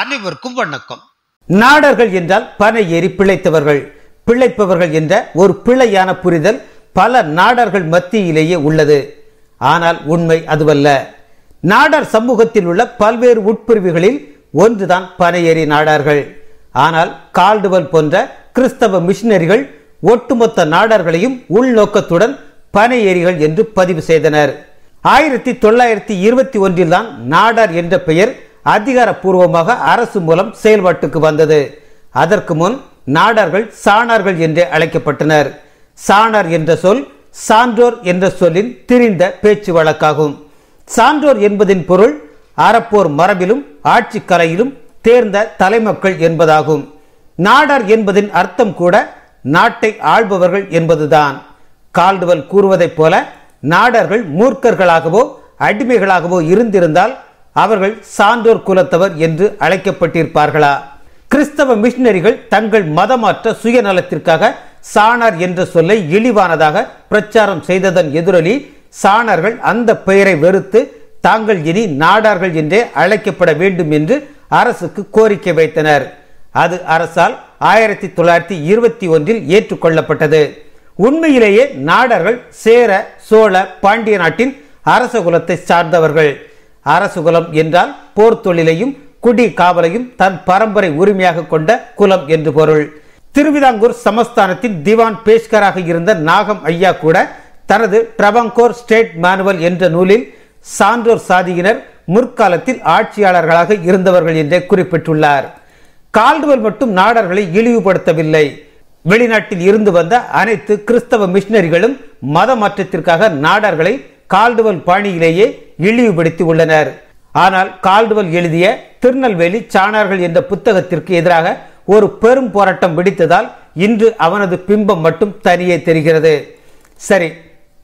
அனைவருக்கும் வணக்கம் நாடர்கள் என்றால் பனை ஏறி பிழைத்தவர்கள் பிழைப்பவர்கள் என்ற ஒரு பிழையான புரிதல் பல நாடர்கள் மத்தியிலேயே உள்ளது ஆனால் உண்மை அதுவல்ல நாடர் சமூகத்தில் உள்ள பல்வேறு உட்பிரிவுகளில் ஒன்றுதான் பனையேறி நாடார்கள் ஆனால் கால்டுவல் போன்ற கிறிஸ்தவ மிஷினரிகள் ஒட்டுமொத்த நாடர்களையும் உள்நோக்கத்துடன் பனையேறிகள் என்று பதிவு செய்தனர் ஆயிரத்தி தொள்ளாயிரத்தி இருபத்தி ஒன்றில் தான் நாடார் என்ற பெயர் அதிகாரப்பூர்வமாக அரசு மூலம் செயல்பாட்டுக்கு வந்தது அதற்கு முன் நாடர்கள் சாணர்கள் என்று அழைக்கப்பட்டனர் சாணர் என்ற சொல் சான்றோர் என்ற சொல்லின் திரிந்த பேச்சு வழக்காகும் சான்றோர் என்பதின் பொருள் அறப்போர் மரபிலும் ஆட்சி கலையிலும் தேர்ந்த தலைமக்கள் என்பதாகும் நாடர் என்பதின் அர்த்தம் கூட நாட்டை ஆள்பவர்கள் என்பதுதான் கால்டுவல் கூறுவதைப் போல நாடர்கள் மூர்க்கர்களாகவோ அடிமைகளாகவோ இருந்திருந்தால் அவர்கள் சான்றோர் குலத்தவர் என்று அழைக்கப்பட்டிருப்பார்களா கிறிஸ்தவ மிஷினரிகள் தங்கள் மதமாற்ற சுயநலத்திற்காக சாணர் என்ற சொல்லை இழிவானதாக பிரச்சாரம் செய்ததன் எதிரொலி சாணர்கள் அந்த பெயரை வெறுத்து தாங்கள் இனி நாடார்கள் என்றே அழைக்கப்பட வேண்டும் என்று அரசுக்கு கோரிக்கை வைத்தனர் அது அரசால் ஆயிரத்தி தொள்ளாயிரத்தி இருபத்தி ஒன்றில் ஏற்றுக்கொள்ளப்பட்டது உண்மையிலேயே நாடர்கள் சேர சோழ பாண்டிய நாட்டின் அரச குலத்தை சார்ந்தவர்கள் அரசு குலம் என்றால் போர் தொழிலையும் குடி காவலையும் தன் பரம்பரை உரிமையாக கொண்ட குலம் என்று பொருள் திருவிதாங்கூர் சமஸ்தானத்தின் திவான் பேஷ்கராக இருந்த நாகம் ஐயா கூட தனது ட்ரபங்கோர் ஸ்டேட் மேனுவல் என்ற நூலில் சான்றோர் சாதியினர் முற்காலத்தில் ஆட்சியாளர்களாக இருந்தவர்கள் என்றே குறிப்பிட்டுள்ளார் கால்டுவல் மட்டும் நாடர்களை இழிவுபடுத்தவில்லை வெளிநாட்டில் இருந்து வந்த அனைத்து கிறிஸ்தவ மிஷினரிகளும் மத மாற்றத்திற்காக நாடர்களை கால்டுவல் பாணியிலேயே இழிவுபடுத்தி உள்ளனர் ஆனால் கால்டுவல் எழுதிய திருநெல்வேலி சாணார்கள் என்ற புத்தகத்திற்கு எதிராக ஒரு பெரும் போராட்டம் வெடித்ததால் இன்று அவனது பிம்பம் மட்டும் தனியே தெரிகிறது சரி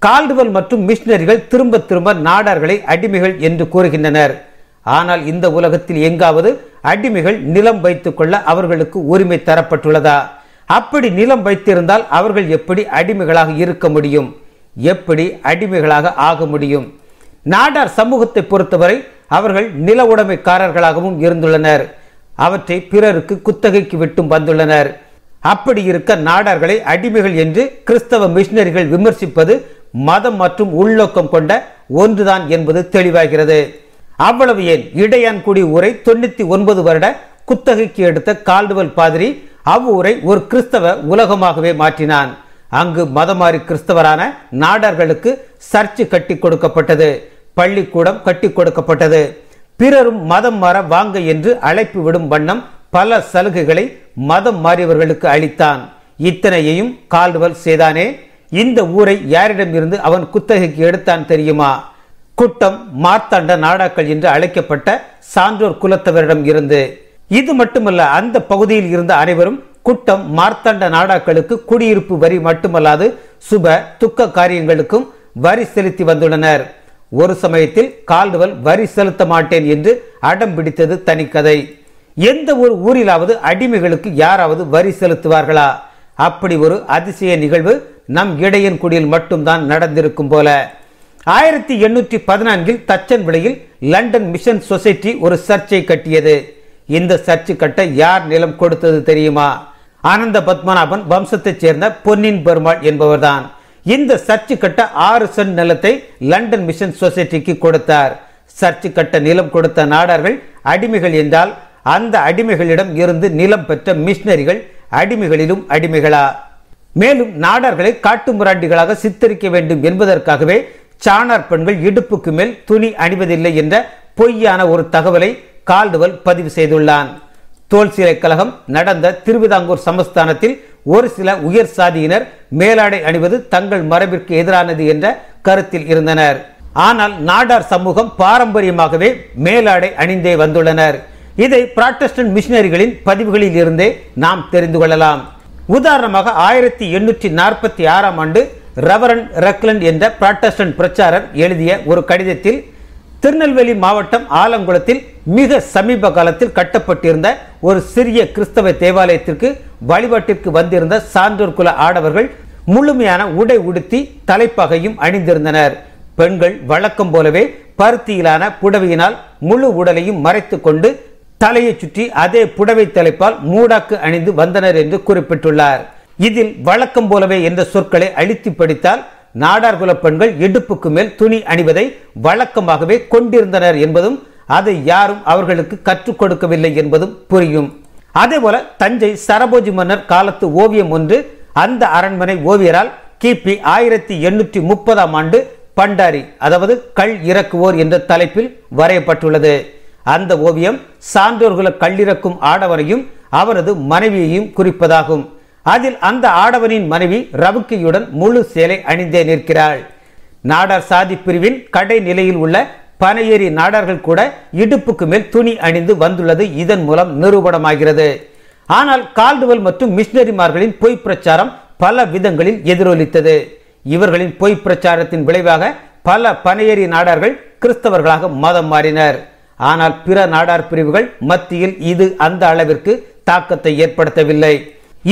கால்டுவல் மற்றும் மிஷினரிகள் திரும்ப திரும்ப நாடார்களை அடிமைகள் என்று கூறுகின்றனர் ஆனால் இந்த உலகத்தில் எங்காவது அடிமைகள் நிலம் வைத்துக்கொள்ள அவர்களுக்கு உரிமை தரப்பட்டுள்ளதா அப்படி நிலம் வைத்திருந்தால் அவர்கள் எப்படி அடிமைகளாக இருக்க முடியும் எப்படி அடிமைகளாக ஆக முடியும் நாடார் சமூகத்தை பொறுத்தவரை அவர்கள் நில உடைமைக்காரர்களாகவும் இருந்துள்ளனர் அவற்றை பிறருக்கு குத்தகைக்கு விட்டும் வந்துள்ளனர் அப்படி இருக்க நாடார்களை அடிமைகள் என்று கிறிஸ்தவ மிஷினரிகள் விமர்சிப்பது மதம் மற்றும் உள்நோக்கம் கொண்ட ஒன்றுதான் என்பது தெளிவாகிறது அவ்வளவு ஏன் இடையான்குடி ஊரை தொண்ணூற்றி ஒன்பது வருட குத்தகைக்கு எடுத்த கால்டுவல் பாதிரி அவ்வூரை ஒரு கிறிஸ்தவ உலகமாகவே மாற்றினான் அங்கு மதமாறி கிறிஸ்தவரான நாடர்களுக்கு சர்ச்சு கட்டி கொடுக்கப்பட்டது பள்ளிக்கூடம் கட்டி கொடுக்கப்பட்டது பிறரும் மதம் மாற வாங்க என்று அழைப்பு விடும் வண்ணம் பல சலுகைகளை மதம் மாறியவர்களுக்கு அளித்தான் இத்தனையையும் கால்வல் செய்தானே இந்த ஊரை யாரிடம் இருந்து அவன் குத்தகைக்கு எடுத்தான் தெரியுமா குட்டம் மார்த்தாண்ட நாடாக்கள் என்று அழைக்கப்பட்ட சான்றோர் குலத்தவரிடம் இருந்து இது மட்டுமல்ல அந்த பகுதியில் இருந்த அனைவரும் கூட்டம் மார்த்தண்ட நாடாக்களுக்கு குடியிருப்பு வரி மட்டுமல்லாது சுப துக்க காரியங்களுக்கும் வரி செலுத்தி வந்துள்ளனர் ஒரு சமயத்தில் கால்டுவல் வரி செலுத்த மாட்டேன் என்று அடம் பிடித்தது தனிக்கதை எந்த ஒரு ஊரிலாவது அடிமைகளுக்கு யாராவது வரி செலுத்துவார்களா அப்படி ஒரு அதிசய நிகழ்வு நம் இடையன்குடியில் மட்டும்தான் நடந்திருக்கும் போல ஆயிரத்தி எண்ணூற்றி பதினான்கில் தச்சன் விலையில் லண்டன் மிஷன் சொசைட்டி ஒரு சர்ச்சை கட்டியது இந்த சர்ச்சு கட்ட யார் நிலம் கொடுத்தது தெரியுமா ஆனந்த பத்மநாபன் வம்சத்தைச் சேர்ந்த பொன்னின் பெருமாள் என்பவர்தான் இந்த சர்ச்சு கட்ட ஆறு சென்ட் நிலத்தை லண்டன் மிஷன் சொசைட்டிக்கு கொடுத்தார் சர்ச்சு கட்ட நிலம் கொடுத்த நாடார்கள் அடிமைகள் என்றால் அந்த அடிமைகளிடம் இருந்து நிலம் பெற்ற மிஷினரிகள் அடிமைகளிலும் அடிமைகளா மேலும் நாடார்களை காட்டுமிராண்டிகளாக சித்தரிக்க வேண்டும் என்பதற்காகவே சாணார் பெண்கள் இடுப்புக்கு மேல் துணி அணிவதில்லை என்ற பொய்யான ஒரு தகவலை கால்டுவல் பதிவு செய்துள்ளான் தோல் சீலை கழகம் நடந்த திருவிதாங்கூர் சமஸ்தானத்தில் ஒரு சில உயர் சாதியினர் மேலாடை அணிவது தங்கள் மரபிற்கு எதிரானது என்ற கருத்தில் இருந்தனர் ஆனால் நாடார் சமூகம் பாரம்பரியமாகவே மேலாடை அணிந்தே வந்துள்ளனர் இதை பிராட்டஸ்டன் மிஷினரிகளின் பதிவுகளில் இருந்தே நாம் தெரிந்து கொள்ளலாம் உதாரணமாக ஆயிரத்தி எண்ணூற்றி நாற்பத்தி ஆறாம் ஆண்டு ரவரன் ரெக்லண்ட் என்ற பிராட்டஸ்டன் பிரச்சாரர் எழுதிய ஒரு கடிதத்தில் திருநெல்வேலி மாவட்டம் ஆலங்குளத்தில் மிக சமீப காலத்தில் கட்டப்பட்டிருந்த ஒரு சிறிய கிறிஸ்தவ தேவாலயத்திற்கு வழிபாட்டிற்கு வந்திருந்த சான்றோர் குல ஆடவர்கள் முழுமையான உடை உடுத்தி தலைப்பகையும் அணிந்திருந்தனர் பெண்கள் வழக்கம் போலவே பருத்தியிலான புடவையினால் முழு உடலையும் மறைத்து கொண்டு தலையை சுற்றி அதே புடவை தலைப்பால் மூடாக்கு அணிந்து வந்தனர் என்று குறிப்பிட்டுள்ளார் இதில் வழக்கம் போலவே என்ற சொற்களை அழித்து படித்தால் நாடார் குல பெண்கள் இடுப்புக்கு மேல் துணி அணிவதை வழக்கமாகவே கொண்டிருந்தனர் என்பதும் அதை யாரும் அவர்களுக்கு கற்றுக் கொடுக்கவில்லை என்பதும் புரியும் அதேபோல தஞ்சை சரபோஜி மன்னர் காலத்து ஓவியம் ஒன்று அந்த அரண்மனை ஓவியரால் கிபி ஆயிரத்தி எண்ணூற்றி முப்பதாம் ஆண்டு பண்டாரி அதாவது கல் இறக்குவோர் என்ற தலைப்பில் வரையப்பட்டுள்ளது அந்த ஓவியம் சான்றோர்குல கல்லிறக்கும் ஆடவரையும் அவரது மனைவியையும் குறிப்பதாகும் அதில் அந்த ஆடவனின் மனைவி ரவுக்கியுடன் முழு சேலை அணிந்தே நிற்கிறாள் நாடார் சாதி பிரிவின் கடை நிலையில் உள்ள பனையேறி நாடார்கள் கூட இடுப்புக்கு மேல் துணி அணிந்து வந்துள்ளது இதன் மூலம் நிரூபணமாகிறது ஆனால் கால்டுவல் மற்றும் மிஷினரிமார்களின் பொய் பிரச்சாரம் பல விதங்களில் எதிரொலித்தது இவர்களின் பொய் பிரச்சாரத்தின் விளைவாக பல பனையேறி நாடார்கள் கிறிஸ்தவர்களாக மதம் மாறினர் ஆனால் பிற நாடார் பிரிவுகள் மத்தியில் இது அந்த அளவிற்கு தாக்கத்தை ஏற்படுத்தவில்லை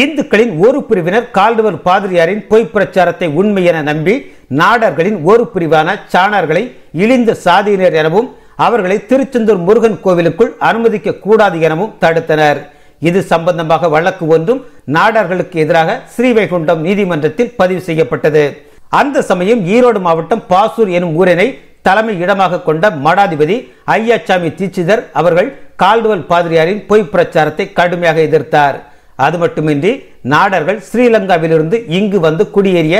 இந்துக்களின் ஒரு பிரிவினர் கால்டுவல் பாதிரியாரின் பொய் பிரச்சாரத்தை உண்மை என நம்பி நாடர்களின் ஒரு பிரிவான சாணர்களை இழிந்த சாதியினர் எனவும் அவர்களை திருச்செந்தூர் முருகன் கோவிலுக்குள் அனுமதிக்க கூடாது எனவும் தடுத்தனர் இது சம்பந்தமாக வழக்கு ஒன்றும் நாடர்களுக்கு எதிராக ஸ்ரீவைகுண்டம் நீதிமன்றத்தில் பதிவு செய்யப்பட்டது அந்த சமயம் ஈரோடு மாவட்டம் பாசூர் எனும் ஊரினை தலைமை இடமாக கொண்ட மடாதிபதி ஐயாச்சாமி தீட்சிதர் அவர்கள் கால்டுவல் பாதிரியாரின் பொய் பிரச்சாரத்தை கடுமையாக எதிர்த்தார் அது மட்டுமின்றி நாடர்கள் ஸ்ரீலங்காவிலிருந்து இங்கு வந்து குடியேறிய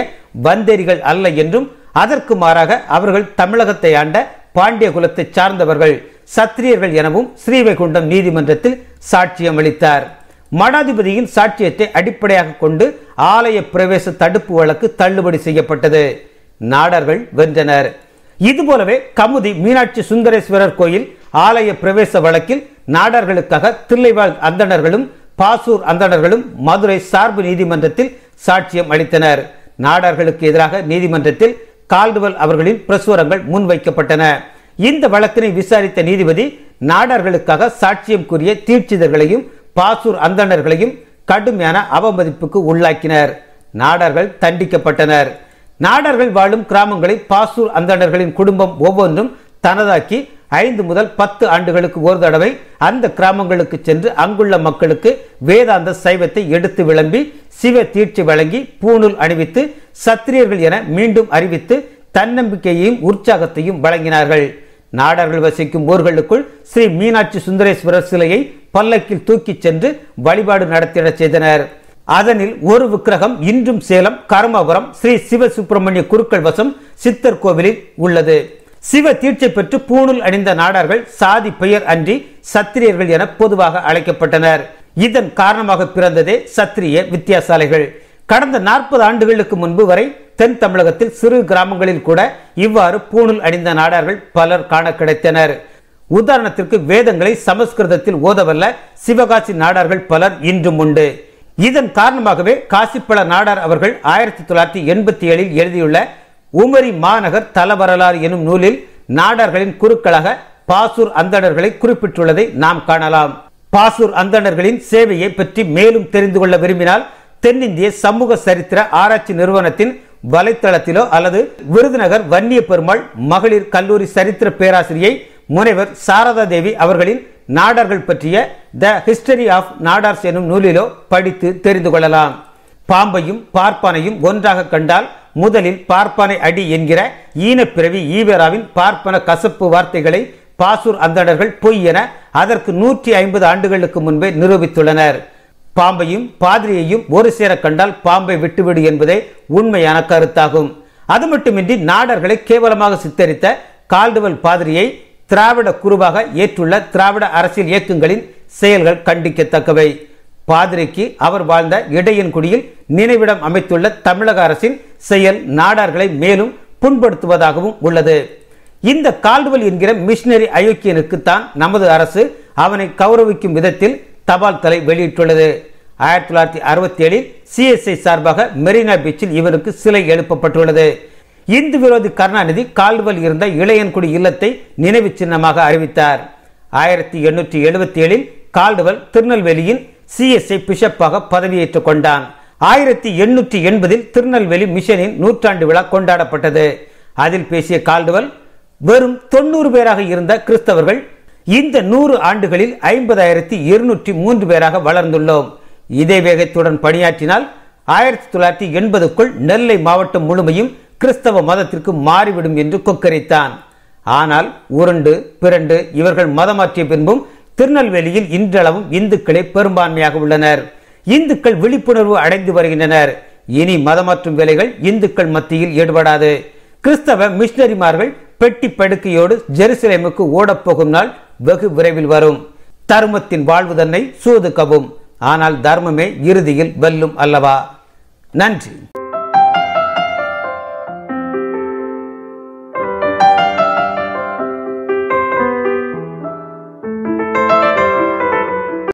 வந்தேரிகள் அல்ல என்றும் அதற்கு மாறாக அவர்கள் தமிழகத்தை ஆண்ட பாண்டிய குலத்தை சார்ந்தவர்கள் சத்திரியர்கள் எனவும் ஸ்ரீவைகுண்டம் நீதிமன்றத்தில் சாட்சியம் அளித்தார் மடாதிபதியின் சாட்சியத்தை அடிப்படையாக கொண்டு ஆலய பிரவேச தடுப்பு வழக்கு தள்ளுபடி செய்யப்பட்டது நாடர்கள் வென்றனர் இதுபோலவே கமுதி மீனாட்சி சுந்தரேஸ்வரர் கோயில் ஆலய பிரவேச வழக்கில் நாடர்களுக்காக தில்லைவாழ் அந்தணர்களும் பாசூர் அந்தணர்களும் மதுரை சார்பு நீதிமன்றத்தில் சாட்சியம் அளித்தனர் நாடார்களுக்கு எதிராக நீதிமன்றத்தில் கால்டுவல் அவர்களின் பிரசுரங்கள் முன்வைக்கப்பட்டன இந்த வழக்கினை விசாரித்த நீதிபதி நாடார்களுக்காக சாட்சியம் கூறிய தீட்சிதர்களையும் பாசூர் அந்தணர்களையும் கடுமையான அவமதிப்புக்கு உள்ளாக்கினர் நாடார்கள் தண்டிக்கப்பட்டனர் நாடார்கள் வாழும் கிராமங்களை பாசூர் அந்தணர்களின் குடும்பம் ஒவ்வொன்றும் தனதாக்கி ஐந்து முதல் பத்து ஆண்டுகளுக்கு ஒரு தடவை அந்த கிராமங்களுக்கு சென்று அங்குள்ள மக்களுக்கு வேதாந்த சைவத்தை எடுத்து விளம்பி சிவ தீட்சி வழங்கி பூணூல் அணிவித்து சத்திரியர்கள் என மீண்டும் அறிவித்து தன்னம்பிக்கையையும் உற்சாகத்தையும் வழங்கினார்கள் நாடர்கள் வசிக்கும் ஊர்களுக்குள் ஸ்ரீ மீனாட்சி சுந்தரேஸ்வரர் சிலையை பல்லக்கில் தூக்கிச் சென்று வழிபாடு நடத்திட செய்தனர் அதனில் ஒரு விக்கிரகம் இன்றும் சேலம் கர்மபுரம் ஸ்ரீ சிவசுப்பிரமணிய குருக்கள் வசம் சித்தர் கோவிலில் உள்ளது சிவ தீட்சை பெற்று பூணூல் அணிந்த நாடார்கள் சாதி பெயர் அன்றி சத்திரியர்கள் என பொதுவாக அழைக்கப்பட்டனர் இதன் காரணமாக பிறந்ததே சத்திரிய வித்தியாசாலைகள் கடந்த நாற்பது ஆண்டுகளுக்கு முன்பு வரை தென் தமிழகத்தில் சிறு கிராமங்களில் கூட இவ்வாறு பூணூல் அணிந்த நாடார்கள் பலர் காண கிடைத்தனர் உதாரணத்திற்கு வேதங்களை சமஸ்கிருதத்தில் ஓதவல்ல சிவகாசி நாடார்கள் பலர் இன்றும் உண்டு இதன் காரணமாகவே காசிப்பழ நாடார் அவர்கள் ஆயிரத்தி தொள்ளாயிரத்தி எண்பத்தி ஏழில் எழுதியுள்ள உமரி மாநகர் தல வரலாறு எனும் நூலில் நாடர்களின் குருக்களாக பாசூர் அந்தணர்களை குறிப்பிட்டுள்ளதை நாம் காணலாம் பாசூர் அந்தணர்களின் சேவையை பற்றி மேலும் தெரிந்து கொள்ள விரும்பினால் தென்னிந்திய சமூக சரித்திர ஆராய்ச்சி நிறுவனத்தின் வலைத்தளத்திலோ அல்லது விருதுநகர் வன்னிய பெருமாள் மகளிர் கல்லூரி சரித்திர பேராசிரியை முனைவர் சாரதா தேவி அவர்களின் நாடார்கள் பற்றிய த ஹிஸ்டரி ஆஃப் நாடார்ஸ் எனும் நூலிலோ படித்து தெரிந்து கொள்ளலாம் பாம்பையும் பார்ப்பானையும் ஒன்றாக கண்டால் முதலில் பார்ப்பனை அடி என்கிற ஈனப்பிறவி ஈவேராவின் பார்ப்பன கசப்பு வார்த்தைகளை பாசூர் அந்தணர்கள் பொய் என அதற்கு நூற்றி ஐம்பது ஆண்டுகளுக்கு முன்பே நிரூபித்துள்ளனர் பாம்பையும் பாதிரியையும் ஒரு சேர கண்டால் பாம்பை விட்டுவிடு என்பதே உண்மையான கருத்தாகும் அது மட்டுமின்றி நாடர்களை கேவலமாக சித்தரித்த கால்டுவல் பாதிரியை திராவிட குருவாக ஏற்றுள்ள திராவிட அரசியல் இயக்கங்களின் செயல்கள் கண்டிக்கத்தக்கவை பாதிரிக்கு அவர் வாழ்ந்த இடையன்குடியில் நினைவிடம் அமைத்துள்ள தமிழக அரசின் செயல் நாடார்களை மேலும் புண்படுத்துவதாகவும் உள்ளது இந்த கால்டுவல் என்கிற மிஷினரி அயோக்கியனுக்குத்தான் நமது அரசு அவனை கௌரவிக்கும் விதத்தில் தபால் தலை வெளியிட்டுள்ளது ஆயிரத்தி தொள்ளாயிரத்தி அறுபத்தி ஏழில் சிஎஸ்ஐ சார்பாக மெரினா பீச்சில் இவருக்கு சிலை எழுப்பப்பட்டுள்ளது இந்து விரோதி கருணாநிதி கால்டுவல் இருந்த இளையன்குடி இல்லத்தை நினைவு சின்னமாக அறிவித்தார் ஆயிரத்தி எண்ணூற்றி எழுபத்தி ஏழில் கால்டுவல் திருநெல்வேலியில் சிஎஸ்ஐ பிஷப்பாக பதவியேற்றுக் கொண்டான் ஆயிரத்தி எண்ணூற்றி எண்பதில் திருநெல்வேலி மிஷனின் நூற்றாண்டு விழா கொண்டாடப்பட்டது அதில் பேசிய கால்டுவல் வெறும் தொண்ணூறு பேராக இருந்த கிறிஸ்தவர்கள் இந்த நூறு ஆண்டுகளில் ஐம்பதாயிரத்தி இருநூற்றி மூன்று பேராக வளர்ந்துள்ளோம் இதே வேகத்துடன் பணியாற்றினால் ஆயிரத்தி தொள்ளாயிரத்தி எண்பதுக்குள் நெல்லை மாவட்டம் முழுமையும் கிறிஸ்தவ மதத்திற்கு மாறிவிடும் என்று கொக்கரித்தான் ஆனால் உருண்டு பிறண்டு இவர்கள் மதமாற்றிய பின்பும் திருநெல்வேலியில் இன்றளவும் இந்துக்களே பெரும்பான்மையாக உள்ளனர் இந்துக்கள் விழிப்புணர்வு அடைந்து வருகின்றனர் இனி மதமாற்றும் வேலைகள் இந்துக்கள் மத்தியில் ஈடுபடாது கிறிஸ்தவ மிஷினரிமார்கள் பெட்டி படுக்கையோடு ஜெருசலேமுக்கு ஓடப்போகும் நாள் வெகு விரைவில் வரும் தர்மத்தின் வாழ்வு தன்னை சோதுக்கவும் ஆனால் தர்மமே இறுதியில் வெல்லும் அல்லவா நன்றி